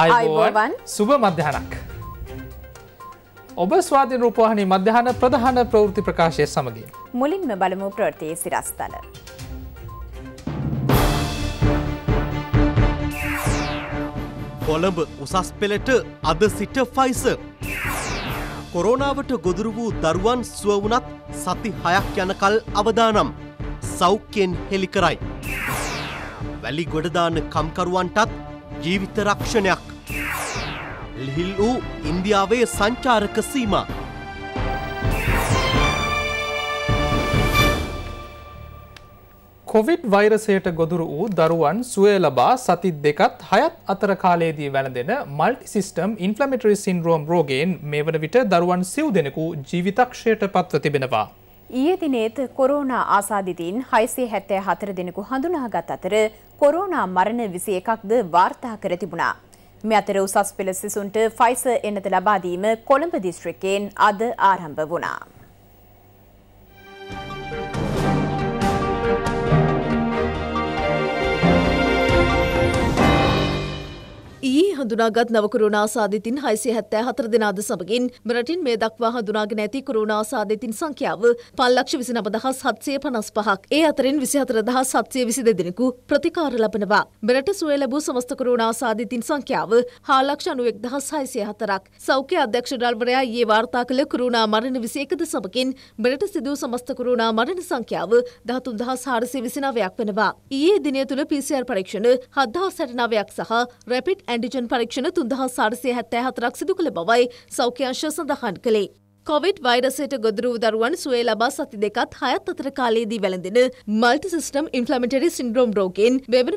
අයිබෝවන් සුභ මධ්‍යහනක්. ඔබ ස්වාධීන රූපවාහිනී මධ්‍යහන ප්‍රධාන ප්‍රවෘත්ති ප්‍රකාශය සමගින්. මුලින්ම බලමු ප්‍රවෘතියේ සිරස්තල. කොළඹ උසස් පෙළට අද සිට ෆයිස. කොරෝනාවට ගොදුරු වූ දරුවන් සුවවුනත් සති හයක් යනකල් අවදානම්. සෞඛ්‍යයෙන් හෙළි කරයි. වැලි ගොඩදාන කම්කරුවන්ටත් ජීවිත රක්ෂණයක් ලිහිල් වූ ඉන්දියාවේ සංචාරක සීම. කොවිඩ් වෛරසයට ගොදුරු වූ දරුවන් සුවය ලබා සති දෙකත් හයත් අතර කාලයේදී වැළඳෙන මල්ටි සිස්ටම් ඉන්ෆ්ලමිටරි සින්රෝම් රෝගයෙන් මේ වන විට දරුවන් සිව් දෙනෙකු ජීවිතක්ෂයට පත්ව තිබෙනවා. ඊයේ දිනේත් කොරෝනා ආසාදිතයින් 674 දෙනෙකු හඳුනාගත් අතර කොරෝනා මරණ විසි එකක්ද වාර්තා කර තිබුණා. මෙ අතර උසස් පෙළ සිසුන්ට ෆයිස එන්නත ලබාදීම කොළඹ දිස්ත්‍රිකයෙන් අද ආරම්භ වුණා. ඊ හඳුනාගත් නවකරුණා සාධිතින් හයිසේ හැත්තෑ හතර දෙනාද සමගින් මෙරටින් මේ දක්වා හඳුනාගෙන ඇති කරුණා සාධිතින් සංඛ්‍යාව පල්ලක්ෂ විසි නබදහස් හත්සය පනස් පහක් ඒ අතරින් විසි හතරදහස් සත්සය විසි දෙදෙනෙකු ප්‍රතිකාර ලබනවා. මෙරට සුවේ ලැබූ සමස්ත කරුණා සාධිතින් සංඛ්‍යාව හාලක්ෂ අනුවෙක් දහස් හයිසය හතරක් සෞඛ්‍ය අධ්‍යක්ෂ ඩල්වරයා ඒ වාර්තා කළ කරුණා මරණ විසි එකද සමගින් මෙරට සිදූ සමස්ත කරුණා මරණ සංඛ්‍යාව දහතුන් දහස් හාරසය විසිනාවයක් වෙනවා. ඊයේ දිනය තුළ පිසිR පරීක්ෂණ හද්දහස් සැටනාවයක් සහ රැපිට් ඇන්ඩිජන් පරීක්ෂණ තුන්දහා සාර්සය හැත්තෑ හතරක් සිදු කළ බවයි සෞඛ්‍යංශ සඳහන් කළේ. කොවිඩ් වෛරසයට ගොදුරු දරුවන් සුවේ ලබා සති දෙකත් හයත් අතර කාලයේදී වැළඳෙන මල්ටි සිස්ටම් ඉන්ෆ්ලමටරි සින්ඩ්‍රෝම් රෝගෙන් වෙබන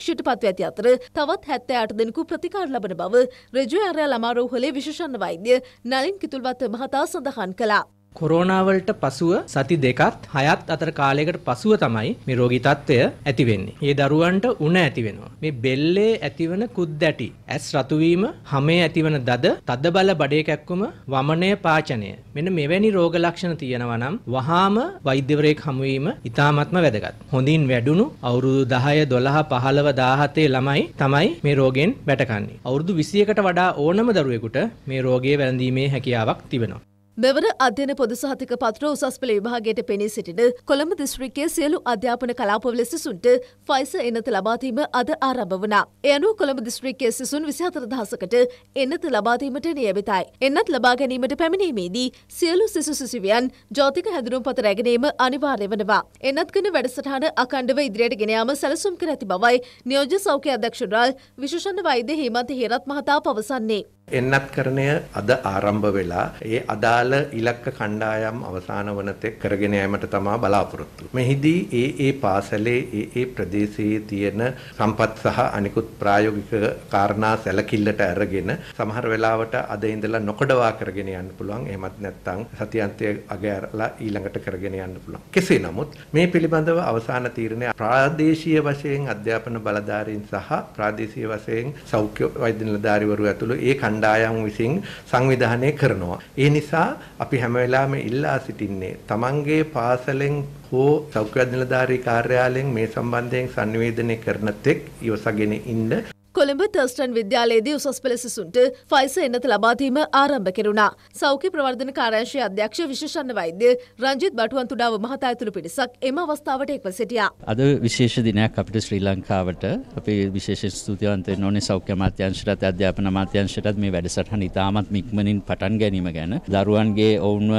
ක්ෂයට පත්ව ඇති අතර තවත් හැත්තෑ අට දෙනෙකු ප්‍රතිකාර ලබන බව රජු ඇරය ළමාරෝහලේ විශෂණ වෛද්‍ය නලින් කිතුල්වත්ත මහතා සඳහන් කලා. කොරෝනාවලට පසුව සති දෙකත් හයත් අතර කාලයකට පසුව තමයි මේ රෝගී තත්ත්වය ඇති වෙන්නේ. ඒ දරුවන්ට උණ ඇති වෙනවා. මේ බෙල්ලේ ඇතිවන කුද්දැටි, ඇස් රතු වීම, හමේ ඇතිවන දද, තද බල බඩේ කැක්කුම, වමනය පාචනය. මෙන්න මෙවැනි රෝග ලක්ෂණ තියෙනවා නම් වහාම වෛද්‍යවරයෙක් හමු වීම ඉතාමත්ම වැදගත්. හොඳින් වැඩුණු අවුරුදු 10, 12, 15, 17 ළමයි තමයි මේ රෝගෙන් වැටකන්නේ. අවුරුදු 21කට වඩා ඕනම දරුවෙකුට මේ රෝගය වැළඳීමේ හැකියාවක් තිබෙනවා. මෙවර අධ්‍යන පොද සහතික පත්‍ර උසස් පෙළ විභාගයට පෙනී සිටින කොළඹ දිස්ත්‍රික්කයේ සියලු අධ්‍යාපන කලාපවල සිසුන්ට ෆයිස එනත ලබාදීම අද ආරම්භ වුණා. එයනු කොළඹ දිස්ත්‍රික්කයේ සිසුන් විසිහතර දහසකට එන්නත ලබාදීමට නියමිතයි. එන්නත් ලබා ගැනීමට පැමිණීමේදී සියලු සිසු සිසුවියන් ජාතික හැඳුනුම් පත රැගෙනීම අනිවාර්ය වනවා. එන්නත්ගෙන වැඩසටහන අකණ්ඩව ඉදිරියට ගෙන යාම සැලසුම් කර ඇති බවයි නියෝජ්‍ය සෞඛ්‍ය අධ්‍යක්ෂ රාල් විශේෂණ වෛද්‍ය හේමන්ත හේරත් මහතා පවසන්නේ. එන්නත්කරණය අද ආරම්භ වෙලා ඒ අදාළ ඉලක්ක කණ්ඩායම් අවසාන වනතෙක් කරගෙන යෑමට තමා බලාපොරොත්තු. මෙහිදී ඒ ඒ පාසලේ ඒ ඒ ප්‍රදේශයේ තියෙන සම්පත් සහ අනිකුත් ප්‍රායෝගික කාරණා සැලකිල්ලට අරගෙන සමහර වෙලාවට අද ඉඳලා නොකඩවා කරගෙන යන්න පුළුවන්. එහෙමත් නැත්නම් සතියන්තය අගයලා ඊළඟට කරගෙන යන්න පුළුවන්. කෙසේ නමුත් මේ පිළිබඳව අවසාන තීරණය ප්‍රාදේශීය වශයෙන් අධ්‍යාපන බලධාරීන් සහ ප්‍රාදේශීය වශයෙන් සෞඛ්‍ය වෛද්‍ය නිලධාරීවරු ඇතුළු ඒ කණ්ඩායම් කණ්ඩායම් විසින් සංවිධානය කරනවා. ඒ නිසා අපි හැම වෙලාවෙම ඉල්ලා සිටින්නේ තමන්ගේ පාසලෙන් හෝ සෞඛ්‍ය නිලධාරී කාර්යාලයෙන් මේ සම්බන්ධයෙන් sannivedanaya කරන තෙක් ඉවසගෙන ඉන්න කොළඹ ටස්ටන් විද්‍යාලයේදී උසස් පෙළ සිසුන්ට ෆයිස එන්නත ලබාදීම ආරම්භ කෙරුණා. සෞඛ්‍ය ප්‍රවර්ධන කාර්යාංශයේ අධ්‍යක්ෂ විශේෂඥ වෛද්‍ය රංජිත් බටුවන්තුඩාව මහතා ඇතුළු පිරිසක් එම අවස්ථාවට එක්ව සිටියා. අද විශේෂ දිනයක් අපිට ශ්‍රී ලංකාවට අපි විශේෂ ස්තුතිවන්ත වෙන්න ඕනේ සෞඛ්‍ය අමාත්‍යාංශයටත් අධ්‍යාපන අමාත්‍යාංශයටත් මේ වැඩසටහන ඉතාමත් ඉක්මනින් පටන් ගැනීම ගැන දරුවන්ගේ ඔවුන්ව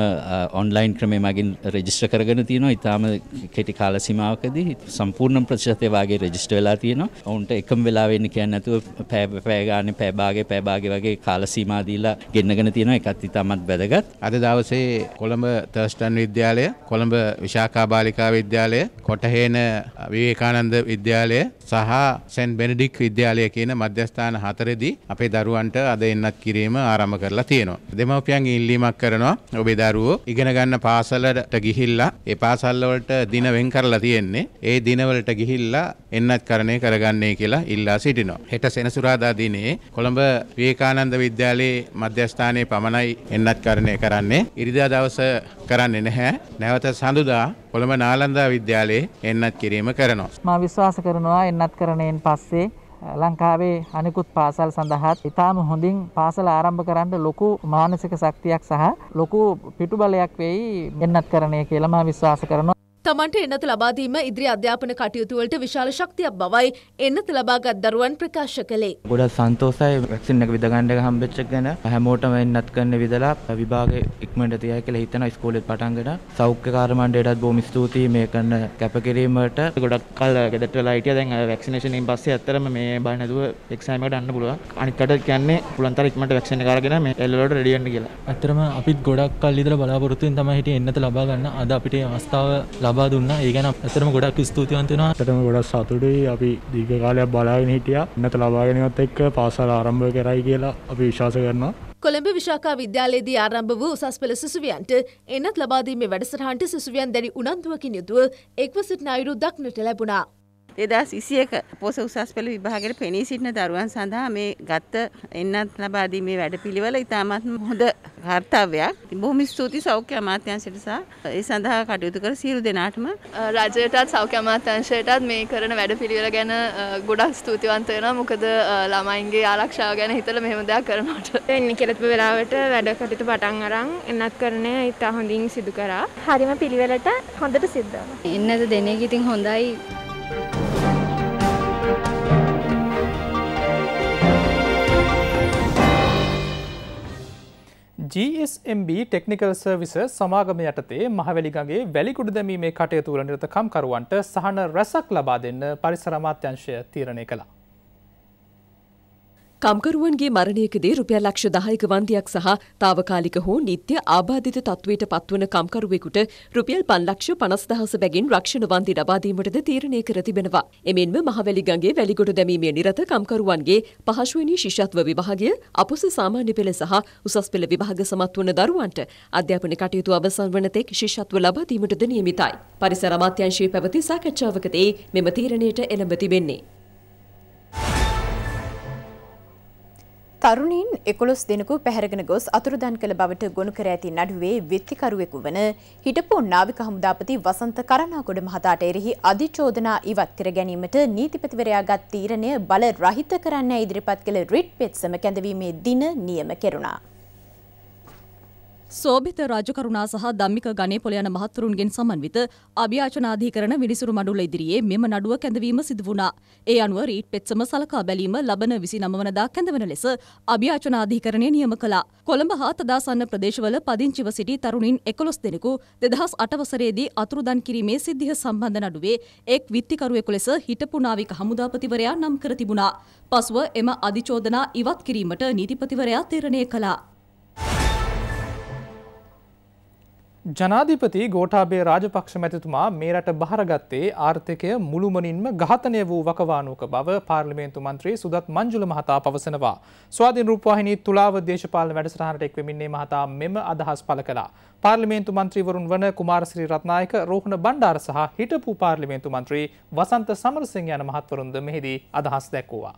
ඔන්ලයින් ක්‍රමේ මගින් රෙජිස්ටර් කරගෙන තියෙනවා ඉතාම කෙටි කාල සීමාවකදී සම්පූර්ණ ප්‍රතිශතය වාගේ රෙජිස්ටර් වෙලා තියෙනවා. ඔවුන්ට එකම වෙලාවෙ ඉන්න කියන්නේ නැතුව නැතුව පැය ගානේ පැය භාගේ පැය භාගේ වගේ කාල සීමා දීලා ගෙන්නගෙන තියෙනවා ඒකත් ඉතාමත් වැදගත්. අද දවසේ කොළඹ තර්ස්ටන් විද්‍යාලය, කොළඹ විශාඛා බාලිකා විද්‍යාලය, කොටහේන විවේකානන්ද විද්‍යාලය සහ සෙන් බෙනඩික් විද්‍යාලය කියන මධ්‍යස්ථාන හතරෙදී අපේ දරුවන්ට අද එන්නත් කිරීම ආරම්භ කරලා තියෙනවා. දෙමව්පියන් ඉල්ලීමක් කරනවා ඔබේ දරුවෝ ඉගෙන ගන්න පාසලට ගිහිල්ලා ඒ පාසල් වලට දින වෙන් කරලා තියෙන්නේ. ඒ දිනවලට ගිහිල්ලා එන්නත් කරණය කරගන්නේ කියලා ඉල්ලා සිටිනවා. හෙට සෙනසුරාදා දිනේ කොළඹ විවේකානන්ද විද්‍යාලයේ මධ්‍යස්ථානයේ පමණයි එන්නත්කරණය කරන්නේ. ඉරිදා දවස කරන්නේ නැහැ. නැවත සඳුදා කොළඹ නාලන්දා විද්‍යාලයේ එන්නත් කිරීම කරනවා. මා විශ්වාස කරනවා එන්නත්කරණයෙන් පස්සේ ලංකාවේ අනිකුත් පාසල් සඳහාත් ඉතාම හොඳින් පාසල ආරම්භ කරන්න ලොකු මානසික ශක්තියක් සහ ලොකු පිටුබලයක් වෙයි එන්නත් කරණය කියලා මා විශ්වාස කරනවා. තමන්ට එන්නත ලබාදීම ඉදිරි අධ්‍යාපන කටයුතුවලට විශාල ශක්තියක් බවයි එන්නත ලබාගත් දරුවන් ප්‍රකාශ කළේ. ගොඩක් සන්තෝසයි වැක්සින් එක විදගන්න එක හම්බෙච්ච එක ගැන හැමෝටම එන්නත් ගන්න විදලා විභාග ඉක්මනට තියයි කියලා හිතන ඉස්කෝලේ පටන්ගෙන සෞඛ්‍යකාර මණ්ඩලයටත් බොහොම ස්තුතියි මේ කරන කැපකිරීමට ගොඩක් කල් ගෙදරට වෙලා හිටියා දැන් වැක්සිනේෂන් එකෙන් පස්සේ ඇත්තටම මේ බය නැතුව එක්සෑම් එකට යන්න පුළුවන්. අනිත් කට කියන්නේ පුළුවන් තරම් ඉක්මනට වැක්සින් එක අරගෙන මේ එල් වලට රෙඩි වෙන්න කියලා. ඇත්තටම අපිත් ගොඩක් කල් ඉඳලා බලාපොරොත්තු වෙන තමයි හිටියේ එන්නත ලබා ගන්න. අද අපිට අවස්ථාව ලබා දුන්නා. ඒ ගැන ඇත්තටම ගොඩක් ස්තුතිවන්ත වෙනවා. ඇත්තටම ගොඩක් සතුටුයි. අපි දීර්ඝ කාලයක් බලාගෙන හිටියා. නැත ලබාගෙනවත් එක්ක පාසල් ආරම්භ කරයි කියලා අපි විශ්වාස කරනවා. කොළඹ විශාකා විද්‍යාලයේදී ආරම්භ වූ උසස් පෙළ සිසුවියන්ට එන්නත් ලබාදීමේ වැඩසටහනට සිසුවියන් දැඩි උනන්දුවකින් යුතුව එක්ව සිටින අයුරු දක්නට ලැබුණා. දෙදස් ඉසියක පොස උසස් පෙළ විභාගයට පෙනී සිටින දරුවන් සඳහා මේ ගත්ත එන්නත් ලබාදී මේ වැඩ පිළිවල ඉතාමත් හොඳ කර්තව්‍යයක් බොහොම ස්තුති සෞඛ්‍ය අමාත්‍යංශයට සහ ඒ සඳහා කටයුතු කර සියලු දෙනාටම රජයටත් සෞඛ්‍ය අමාත්‍යංශයටත් මේ කරන වැඩ පිළිවෙල ගැන ගොඩක් ස්තුතිවන්ත වෙනවා මොකද ළමයින්ගේ ආරක්ෂාව ගැන හිතලා මෙහෙම දෙයක් කරනකොට එන්නේ කෙරෙත් වෙලාවට වැඩ කටයුතු පටන් අරන් එන්නත් කරන්නේ ඉතා හොඳින් සිදු කරා හරිම පිළිවෙලට හොඳට සිද්ධ වුණා එන්නද දෙන එක ඉතින් හොඳයි GSMB ටෙක්නිකල් සර්විස සමාගම යටතේ මහවැලිගගේ වැලිකුඩ දැමීමේ කටයතුවල නිරතකම්කරුවන්ට සහන රැසක් ලබා දෙන්න පරිසරමාත්‍යංශය තීරණය කලා. කම්කරුවන්ගේ මරණයකදී රුපියල් ලක්ෂ 10ක වන්දියක් සහ తాවකාලික හෝ නිත්‍ය ආබාධිත තත්වයට පත්වන කම්කරුවෙකුට රුපියල් 5 ලක්ෂ 50000 බැගින් රක්ෂණ වන්දි ලබා දීමටද තීරණය කර තිබෙනවා. එමෙන්ම මහවැලි ගඟේ වැලිගොඩ දැමීමේ නිරත කම්කරුවන්ගේ පහසුවෙනි ශිෂ්‍යත්ව විභාගය, අපොස සාමාන්‍ය පෙළ සහ උසස් පෙළ විභාග සමත් වන දරුවන්ට අධ්‍යාපන කටයුතු අවසන් වන තෙක් ශිෂ්‍යත්ව ලබා දීමටද නියමිතයි. පරිසර අමාත්‍යාංශයේ පැවති සාකච්ඡාවකදී මෙම තීරණයට එළඹ තිබෙන්නේ. තරුණින් එකොළොස් දෙනෙකු පැහැරගෙන ගොස් අතුරුදන් කළ බවට ගොනු කර ඇති නඩුවේ වෙත්තිකරුවෙකු වන හිටපු නාවික හමුදාපති වසන්ත කරණාගොඩ මහතාට එරෙහි අධිචෝදනා ඉවත් කර ගැනීමට නීතිපතිවරයා ගත් තීරණය බල රහිත කරන්න ඉදිරිපත් කළ රිට් පෙත්සම කැඳවීමේ දින නියම කෙරුණා. සෝභිත රාජකරුණා සහ ධම්මික ගණේපොළ යන මහත්තුරුන්ගෙන් සමන්විත අභියාචනාධිකරණ විනිසුරු මඩුල්ල ඉදිරියේ මෙම නඩුව කැඳවීම සිදු වුණා. ඒ අනුව රීට් පෙත්සම සලකා බැලීම ලබන 29 වනදා කැඳවන ලෙස අභියාචනාධිකරණය නියම කළා. කොළඹ හා තදාසන්න ප්‍රදේශවල පදිංචිව සිටි තරුණින් 11 දෙනෙකු 2008 වසරේදී අතුරුදන් කිරීමේ සිද්ධිය සම්බන්ධ නඩුවේ එක් විත්තිකරුවෙකු ලෙස හිටපු නාවික හමුදාපතිවරයා නම් කර තිබුණා. පසුව එම අධිචෝදනා ඉවත් කිරීමට නීතිපතිවරයා තීරණය කළා. ජනාධිපති ගෝටාබේ රාජපක්ෂ මැතිතුමා මේ රට බහරගත්තේ ආර්ථිකය මුළුමනින්ම ඝාතනය වූ වකවානුවක බව පාර්ලිමේන්තු මන්ත්‍රී සුදත් මංජුල මහතා පවසනවා. ස්වාධීන රූපවාහිනී තුලාව දේශපාලන වැඩසටහනට එක්වෙමින්නේ මහතා මෙම අදහස් පළ කළා. පාර්ලිමේන්තු මන්ත්‍රීවරුන් වන කුමාරසිරි රත්නායක රෝහණ බණ්ඩාර සහ හිටපු පාර්ලිමේන්තු මන්ත්‍රී වසන්ත සමරසිංහ යන මහත්වරුන්ද මෙහිදී අදහස් දැක්වුවා.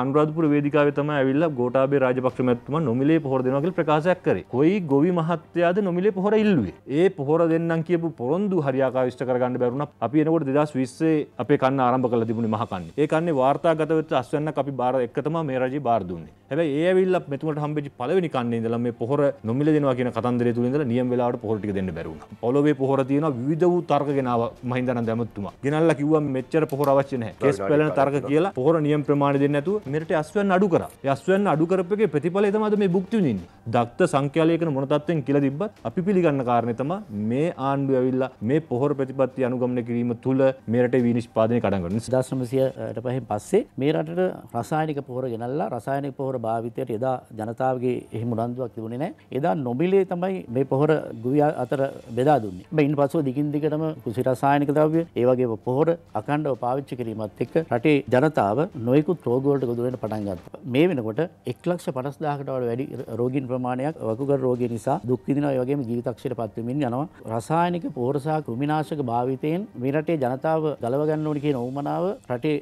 අන්රාධපුර වේදිකාව තම ඇවිල්ල ගෝටාබේ රාජපක්ෂමැත්තුම නොමිලේ පොහොර දෙනවාගේ ප්‍රකාශයක් කරේ. කොයි ගොවි මහත්තයාද නොමිලේ පොහොර ඉල්ලුවේ. ඒ පොහොර දෙන්නම් කියපු පොරොන්දු හරියාකා විශ්ට කරගන්න බැරුණ අපි එනකොට 2020 අපේ කන්න ආරම්භ කළ තිබුණේ මහ කන්නේ. ඒ කන්නේ වාර්තාගත වෙච්ච අස්වැන්නක් අපි බාර එක තමයි මේ රජේ බාර දුන්නේ. හැබැයි ඒ ඇවිල්ලා මෙතුමට හම්බෙච්ච පළවෙනි කන්නේ ඉඳලා මේ පොහොර නොමිලේ දෙනවා කියන කතන්දරය තුල ඉඳලා නියම වෙලාවට පොහොර ටික දෙන්න බැරි වුණා. පොළොවේ පොහොර තියෙනවා විවිධ වූ තර්ක ගෙනාව මහින්දනන්ද ඇමතුමා. ගෙනල්ලා කිව්වා මෙච්චර පොහොර අවශ්‍ය නැහැ. කේස් පැලෙන තර්ක කියලා පොහොර නියම ප්‍රමාණය දෙන්නේ නැතුව මෙට අස්වයන් අඩු කර යස්වයන් අඩුකරපගේ ප්‍රතිඵල තමද මේ බුක්තිවිඳින් දක්ත සංඛ්‍යාලයකන මොනතත්වයෙන් කියල තිබත් අපි පිළිගන්න කාරණය තම මේ ආණ්ඩුව ඇවිල්ලා මේ පොහොර ප්‍රතිපත්ති අනුගමන කිරීම තුළ මෙරට විනිශ්පාදනය කඩගන්න දශමසියට පහෙන් පස්සේ මේ රටට රසායනික පොහර ගෙනල්ලා රසායනික පොහර භාවිතයට එදා ජනතාවගේ එහි මුඩන්දුවක් තිබුණේ නෑ එදා නොමිලේ තමයි මේ පොහොර ගුවිය අතර බෙදා දුන්නේ බයින් පසුව දිගින් දිගටම කුසිරසායනික ද්‍රව්‍ය ඒවගේ පොහොර අකණ්ඩව පාවිච්චි කිරීමත් එක්ක රටේ ජනතාව නොයකුත් රෝගවලට යොදුවෙන පටන් ගත්තා. මේ වෙනකොට 1,50,000කට වඩා වැඩි රෝගීන් ප්‍රමාණයක් වකුගඩු රෝගය නිසා දුක් විඳිනවා. ඒ වගේම ජීවිතක්ෂයට පත් වෙමින් යනවා. රසායනික පෝර සහ කෘමිනාශක භාවිතයෙන් මේ රටේ ජනතාව ගලව ගන්න ඕනි කියන උවමනාව රටේ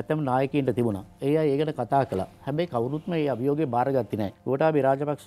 ඇතම් නායකයින්ට තිබුණා. ඒ අය ඒකට කතා කළා. හැබැයි කවුරුත්ම මේ අභියෝගේ බාරගත්තේ නැහැ. ගෝඨාභය රාජපක්ෂ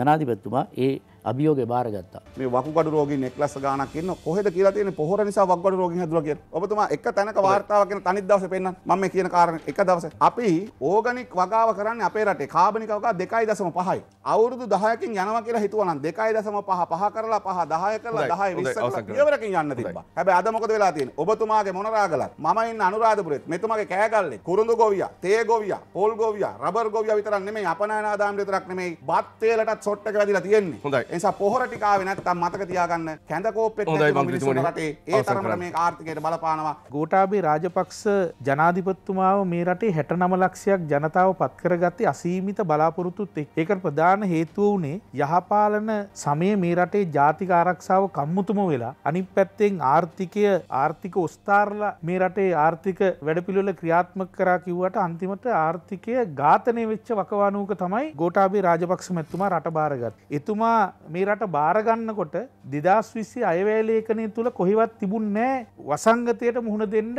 ජනාධිපතිතුමා ඒ අභියෝග බාරගත්තා මේ වකුඩ රෝග නෙක්ලස් ගානක් න්න කොහෙද කියලා තියෙන පොහොර නිසා වක්ගඩ රෝග හැදුලගේ ඔබතුමා එක තැනක වාර්තාවගෙන තනිත් දවස පෙන්න්න මම කියන කාරණ එක දවස අපි ඕගනික් වගාව කරන්න අපේ රටේ කාබනිකවකා දෙකයි දසම පහයි අවුරුදු දහයකින් යනවා කියලා හිතුවනන් දෙකයි දසම පහ පහ කරලා පහ දහය කරලා දහය විවරකින් යන්න තිබ හැබ අදමොකද වෙලා තියෙන ඔබතුමාගේ මොනරාගලත් මයින් අනුරාධපුරත් මෙතුමගේ කෑගල්ලේ කුරුඳු ගොවිය තේ ගොවිය පොල් ගොවිය රබර් ගොවිය විතරන් නෙමේ අපනෑනාදාම් විතරක් නෙමේ බත්තේලටත් සොට්ටක වැදිලා තියෙන්නේ හොඳයි නිසා පොහොර ටික ආවේ නැත්නම් මතක තියාගන්න කැඳ කෝප්පෙත් නැතිව මිනිස්සුන්ට රටේ ඒ තරමට මේ ආර්ථිකයට බලපානවා. ගෝඨාභය රාජපක්ෂ ජනාධිපතිතුමාව මේ රටේ 69 ලක්ෂයක් ජනතාව පත් කරගත්තේ අසීමිත බලාපොරොත්තුත් එක්ක. ඒකට ප්‍රධාන හේතුව වුණේ යහපාලන සමයේ මේ රටේ ජාතික ආරක්ෂාව කම්මුතුම වෙලා අනිත් පැත්තෙන් ආර්ථිකය ආර්ථික උස්ථාරලා මේ රටේ ආර්ථික වැඩපිළිවෙල ක්‍රියාත්මක කරා කිව්වට අන්තිමට ආර්ථිකය ඝාතනය වෙච්ච වකවානුවක තමයි ගෝඨාභය රාජපක්ෂ මැතිතුමා රට බාරගත්තේ. එතුමා මේ රට බාරගන්නකොට දෙදස් විසි අයවැලේකනය තුළ කොහෙවත් තිබුන් නෑ වසංගතයට මුහුණ දෙන්න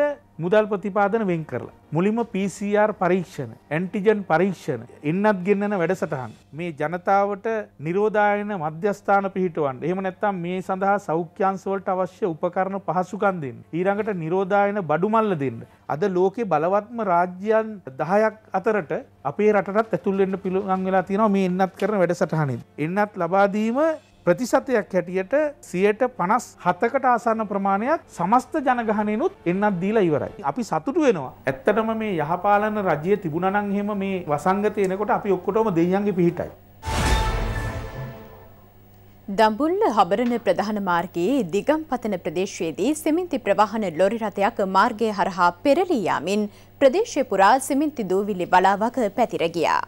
මුදල් ප්‍රතිපාදන වෙන් කරලා. මුලිම PCR පරීක්ෂණ, ඇන්ටිජන් පරීක්ෂණ එන්නත් ගෙන්න්නන වැඩසටහන්. මේ ජනතාවට නිරෝධායන මධ්‍යස්ථාන පිහිටුවන් එහම නැත්තම් මේ සඳහා සෞඛ්‍යන්සවලට අවශ්‍ය උපකරණ පහසුකන් දෙන්න. ඊරඟට නිරෝධායන බඩුමල්ල දෙන්න. අද ලෝකෙ බලවත්ම රාජ්‍යයන් දහයක් අතරට අපේ රටත් ඇතුල්ෙන්න්න පිළුවන් වෙලා තියෙනවා මේ එන්නත් කරන වැඩසටහනින්. එන්නත් ලබාදීම ඒම ප්‍රතිශතයක් හැටියට සියයට පනස් හතකට ආසන්න ප්‍රමාණයක් සමස්ත ජනගහනයනුත් එන්නත් දීලා ඉවරයි. අපි සතුටු වෙනවා. ඇත්තටම මේ යහපාලන රජය තිබුණනං හෙම මේ වසංගත එනකොට අපි ඔක්කොටම දෙයියන්ගේ පිහිටයි. දම්බුල්ල හබරන ප්‍රධාන මාර්ගයේ දිගම්පතන ප්‍රදේශයේදී සිමින්ති ප්‍රවාහන ලොරි රථයක් මාර්ගය හරහා පෙරලී යාමින් ප්‍රදේශය පුරා සිමින්ති දූවිලි බලාවක පැතිර ගියා.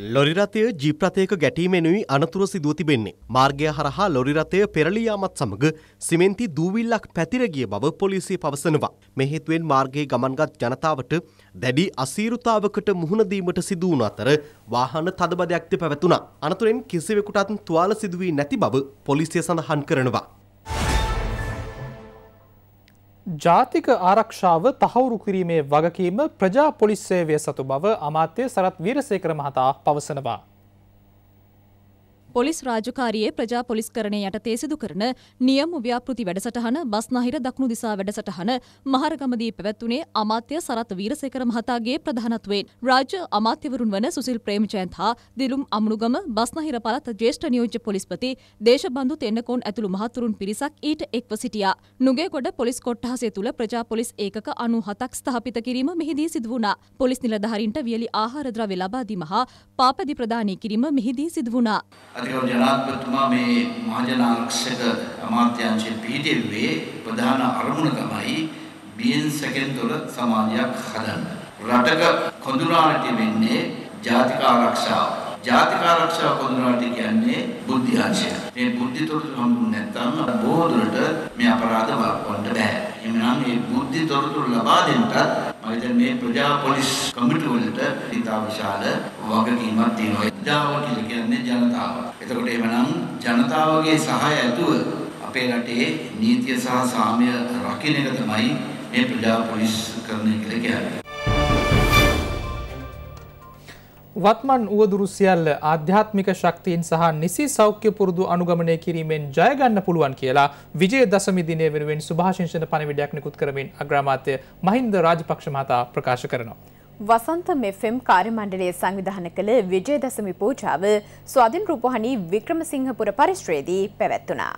ලොරි රථය ජීප් රථයක ගැටීමෙනුයි අනතුර සිදුව තිබෙන්නේ. මාර්ගය හරහා ලොරි රථය පෙරළී යාමත් සමග සිමෙන්ති දූවිල්ලක් පැතිර ගිය බව පොලිසිය පවසනවා. මේ හේතුවෙන් මාර්ගයේ ගමන්ගත් ජනතාවට දැඩි අසීරුතාවකට මුහුණ දීමට සිදු වුණ අතර වාහන තදබදයක්ද පැවතුණා. අනතුරෙන් කිසිවෙකුටත් තුවාල සිදුවී නැති බව පොලිසිය සඳහන් කරනවා. ජාතික ආරක්ෂාව තහවුරු කිරීමේ වගකීම ප්‍රජා පොලිස් සේවය සතු බව අමාත්‍ය සරත් වීරසේකර මහතා පවසනවා. පොලිස් රාජකාරියේ ප්‍රජා පොලිස්කරණය යටතේ සිදු කරන නියම ව්‍යාපෘති වැඩසටහන බස්නාහිර දකුණු දිසා වැඩසටහන මහරගමදී පැවැත්වුණේ අමාත්‍ය සරත් වීරසේකර මහතාගේ ප්‍රධානත්වයෙන් රාජ්‍ය අමාත්‍යවරුන් වන සුසිල් ප්‍රේමචයන්ත් හා දිලුම් අමනුගම බස්නාහිර පළාත් ජ්‍යෙෂ්ඨ නියෝජ්‍ය පොලිස්පති දේශබන්දු තෙන්නකෝන් ඇතුළු මහතුරුන් පිරිසක් ඊට එක්ව සිටියා. නුගේගොඩ පොලිස් කොට්ටහසේ තුළ ප්‍රජා පොලිස් ඒකක අනු හතක් ස්ථාපිත කිරීම මෙහිදී සිදු වුණා. පොලිස් නිලධාරීන්ට වියලි ආහාරද්‍රව්‍ය ලබා දීම හා පාපැදි ප්‍රදානය කිරීම මෙහිදී සිදු වුණා. කරියෝ ජනාධිපතිතුමා මේ මහජනාරක්ෂක අමාත්‍යාංශයේ පිහිටෙව්වේ ප්‍රධාන අරමුණ තමයි බියෙන් සැකෙන් තුළ සමාජයක් හදන්න. රටක කොඳුරාට වෙන්නේ ජාතික ආරක්ෂාව. ජාතික ආරක්ෂාව කොඳුනනවාට කියන්නේ බුද්ධි ආශය. මේ බුද්ධි තොරතුරු හම්බුනේ නැත්නම් බොහෝ දුරට මේ අපරාධ වළක්වන්න බෑ. එහෙනම් මේ බුද්ධි තොරතුරු ලබා දෙන්නත් මම හිතන්නේ මේ ප්‍රජා පොලිස් කමිටු වලට ඉතා විශාල වගකීමක් තියෙනවා. ජාව කියලා කියන්නේ ජනතාව. එතකොට එහෙනම් ජනතාවගේ සහාය ඇතුව අපේ රටේ නීතිය සහ සාමය රකින්න එක තමයි මේ ප්‍රජා පොලිස් කරන එක කියලා කියන්නේ. වත්මන් වුවදුරු සියල්ල ආධ්‍යාත්මික ශක්තියින් සහ නිසි සෞඛ්‍ය පුරුදු අනුගමනය කිරීමෙන් ජයගන්න පුළුවන් කියලා විජය දසමි දිනය වෙනුවෙන් සුභාශංෂණ පණවිඩයක් නිකුත් කරමින් අග්‍රාමාත්‍ය මහින්ද රාජපක්ෂ මහතා ප්‍රකාශ කරනවා. වසන්ත මෙෆෙම් කාර්යමණ්ඩලය සංවිධාන කළ විජය දසමි පූජාව ස්වාධින් රූපහණී වික්‍රමසිංහපුර පරිශ්‍රයේදී පැවැත්වනා.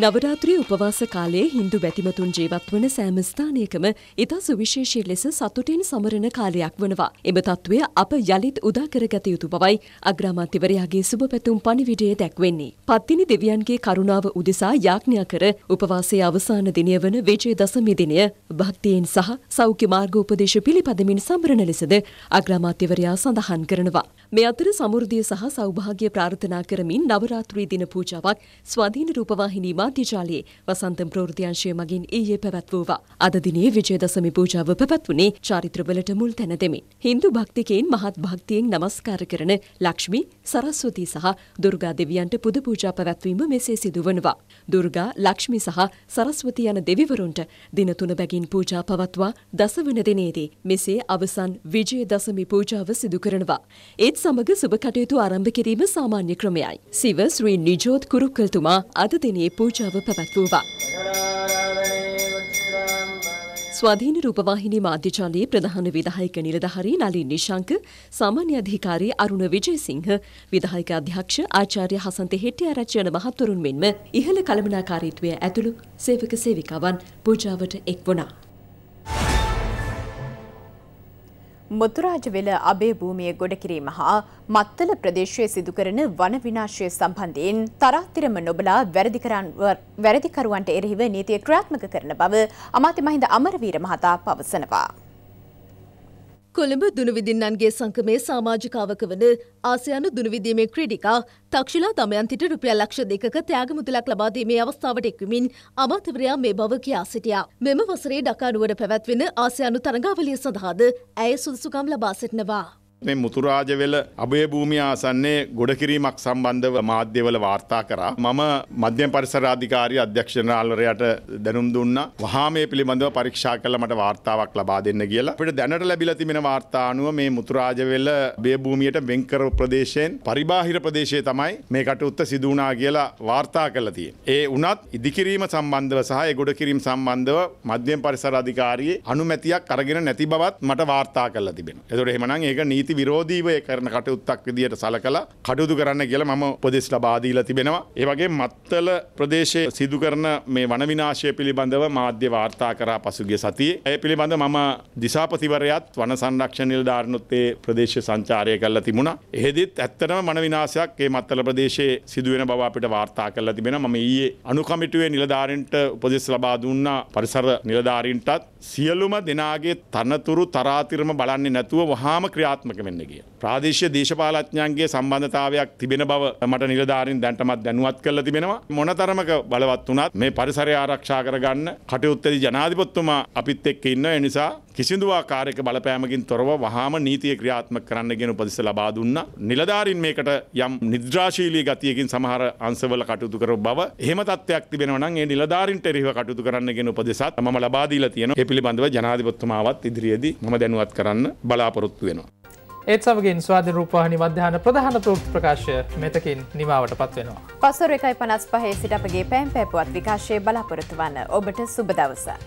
නවරාත්‍රී උපවාස කාලයේ හින්දු බැතිමතුන් ජීවත් වන සෑම ස්ථානයකම ඉතා සුවිශේෂී ලෙස සතුටින් සමරන කාලයක් වනවා. එම තත්ත්වය අප යළිත් උදා කරගත යුතු බවයි අග්‍රාමාත්‍යවරයාගේ සුබ පැතුම් පණිවිඩයේ දැක්වෙන්නේ. පත්තිනි දෙවියන්ගේ කරුණාව උදෙසා යාඥා කර උපවාසයේ අවසාන දිනය වන විජයදශමී දිනය භක්තියෙන් සහ සෞඛ්‍ය මාර්ගෝපදේශ පිළිපදමින් සමරන ලෙසද අග්‍රාමාත්‍යවරයා සඳහන් කරනවා. මේ අතර සමෘද්ධිය සහ සෞභාග්‍ය ප්‍රාර්ථනා කරමින් නවරාත්‍රී දින පූජාවක් ස්වාධීන රූපවාහිනීමා නාට්‍යශාලයේ වසන්තම් ප්‍රෘතිංශය මගින් ඊයේ පැවැත්වූවා. අද දිනේ විජයදසමි පූජාව පැවැත්වුණේ චාරිත්‍රවලට මුල් තැන දෙමින්. හින්දු භක්තිකයන් මහත් භක්තියෙන් නමස්කාර කරන ලක්ෂ්මී, සරස්වති සහ දුර්ගා දෙවියන්ට පුද පූජා පැවැත්වීම මෙසේ සිදුවනවා. දුර්ගා, ලක්ෂ්මී සහ සරස්වති යන දෙවිවරුන්ට දින තුන බැගින් පූජා පවත්වා දසවන දිනේදී මෙසේ අවසන් විජයදසමි පූජාව සිදු කරනවා. ඒත් සමග සුබ කටයුතු ආරම්භ කිරීම සාමාන්‍ය ක්‍රමයයි. සිව ශ්‍රී නිජෝත් කුරුක්කල්තුමා අද දිනේ පූජා පූජාව පැවැත්වූවා. ස්වාධීන රූපවාහිනී මාධ්‍යජාලයේ ප්‍රධාන විධායක නිලධහරී නලින් නිශංක, සාමාන්‍ය අධිකාරී අරුණ විජේසිංහ, විධායක අධ්‍යක්ෂ ආචාර්ය හසන්ත හෙට්ටිආරච්චි යන මහත්වරුන් මෙන්ම ඉහළ කළමනාකාරීත්වය ඇතුළු සේවක සේවිකාවන් පූජාවට එක් වුණා. මුතුරාජවෙල අබේ භූමිය ගොඩකිරීම හා මත්තල ප්‍රදේශයේ සිදුකරන වන විනාශය සම්බන්ධයෙන් තරාතිරම නොබලා වැරදිකරුවන්ට එරෙහිව නීතිය ක්‍රාත්මක කරන බව අමාත්‍ය මහින්ද අමරවීර මහතා පවසනවා. ಕೊಲಂಬ ದುನುವಿದಿನ್ನನ್ಗೆ ಸಂಕಮೆ ಸಾಮಾಜಿಕ ಅವಕವನ ආසියානු දුනුවිදීමේ ක්‍රීඩිකා තක්ෂිලා දමයන්තිට රුපියල් ලක්ෂ දෙකක ත්‍යාග මුදලක් ලබා දීමේ අවස්ථාවට එක්වමින් අමාත්‍යවරයා මේ බව කියා සිටියා. මෙම වසරේ ඩකා නුවර පැවැත්වෙන ආසියානු තරඟාවලිය සඳහාද ඇය සුදුසුකම් ලබා සිටිනවා. මේ මුතුරාජවෙල අභය භූමි ආසන්නේ ගොඩකිරීමක් සම්බන්ධව මාධ්‍යවල වාර්තා කරා. මම මධ්‍යම පරිසර අධිකාරී අධ්‍යක්ෂණාලරයට දැනුම් දුන්නා. වහා මේ පිළිබඳව පරීක්ෂා කළා මට වාර්තාවක් ලබා දෙන්න කියලා. අපිට දැනට ලැබිලා තිබෙන වාර්තා අනුව මේ මුතුරාජවෙල අභය භූමියට වෙන් කර ප්‍රදේශයෙන් පරිබාහිර ප්‍රදේශයේ තමයි මේ කටයුත්ත සිදු වුණා කියලා වාර්තා කළා තියෙන්නේ. ඒ උනත් ඉදිකිරීම සම්බන්ධව සහ ඒ ගොඩකිරීම සම්බන්ධව මධ්‍යම පරිසර අධිකාරියේ අනුමැතියක් අරගෙන නැති බවත් මට වාර්තා කළා තිබෙනවා. ඒතකොට එහෙමනම් ඒක නීති නීති විරෝධීව කරන කටයුත්තක් විදිහට සලකලා කටයුතු කරන්න කියලා මම උපදෙස් ලබා දීලා තිබෙනවා. ඒ වගේ මත්තල ප්‍රදේශයේ සිදු කරන මේ වන විනාශය පිළිබඳව මාධ්‍ය වාර්තා කරා පසුගිය සතියේ. ඒ පිළිබඳ මම දිසාපතිවරයාත් වන සංරක්ෂණ නිලධාරිනුත් ඒ ප්‍රදේශ සංචාරය කළා තිබුණා. එහෙදිත් ඇත්තටම වන විනාශයක් මේ මත්තල ප්‍රදේශයේ සිදු වෙන බව අපිට වාර්තා කළා තිබෙනවා. මම ඊයේ අනුකමිටුවේ නිලධාරීන්ට උපදෙස් ලබා දුන්නා පරිසර නිලධාරීන්ටත් සියලුම දෙනාගේ තනතුරු තරාතිරම බලන්නේ නැතුව වහාම ක්‍රියාත්මක අවශ්‍යක වෙන්න කිය. ප්‍රාදේශීය දේශපාලඥයන්ගේ සම්බන්ධතාවයක් තිබෙන බව මට නිලධාරීන් දැන්ටමත් දැනුවත් කරලා තිබෙනවා. මොනතරමක බලවත් වුණත් මේ පරිසරය ආරක්ෂා කරගන්න කටයුත්තේදී ජනාධිපතිතුමා අපිත් එක්ක ඉන්නවා. ඒ නිසා කිසිදු ආකාරයක බලපෑමකින් තොරව වහාම නීතිය ක්‍රියාත්මක කරන්න කියන උපදෙස් ලබා දුන්නා. නිලධාරීන් මේකට යම් නිද්‍රාශීලී ගතියකින් සමහර අංශවල කටයුතු කරව බව එහෙම තත්ත්වයක් තිබෙනවා නම් ඒ නිලධාරීන්ට එරෙහිව කටයුතු කරන්න කියන උපදෙසත් මම ලබා දීලා තියෙනවා. ඒ පිළිබඳව ජනාධිපතිතුමාවත් ඉදිරියේදී මම දැනුවත් කරන්න බලාපොරොත්තු වෙනවා. ඒත් සමගේ ස්වාධ රූපහනි මධ්‍යාන ප්‍රධාන ප්‍රෘප් ප්‍රකාශය මෙතකින් නිමාවට පත්වෙනවා. පසුර එකයි පනස් පහේ සිට අපගේ පැම් පැපුවත් විකාශය බලාපොරොතුවන්න ඔබට සුබදවසා.